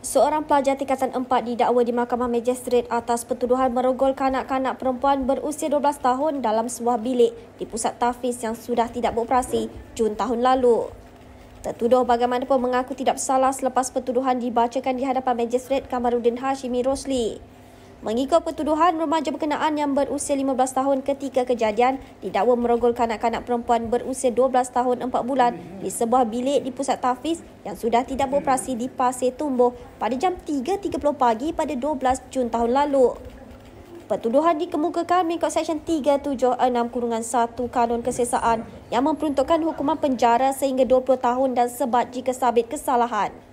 Seorang pelajar tingkatan 4 didakwa di Mahkamah Magistrate atas pertuduhan merogol kanak-kanak perempuan berusia 12 tahun dalam sebuah bilik di pusat tafiz yang sudah tidak beroperasi Jun tahun lalu. Tertuduh bagaimanapun mengaku tidak bersalah selepas pertuduhan dibacakan di hadapan Magistrate Kamarudin Hashimi Rosli. Mengikut pertuduhan, remaja berkenaan yang berusia 15 tahun ketika kejadian didakwa merogol kanak-kanak perempuan berusia 12 tahun 4 bulan di sebuah bilik di pusat tafiz yang sudah tidak beroperasi di Pasir Tumbuh pada jam 3.30 pagi pada 12 Jun tahun lalu. Pertuduhan dikemukakan mengikut Seksyen 376-1 Kanun Kesesaan yang memperuntukkan hukuman penjara sehingga 20 tahun dan sebat jika sabit kesalahan.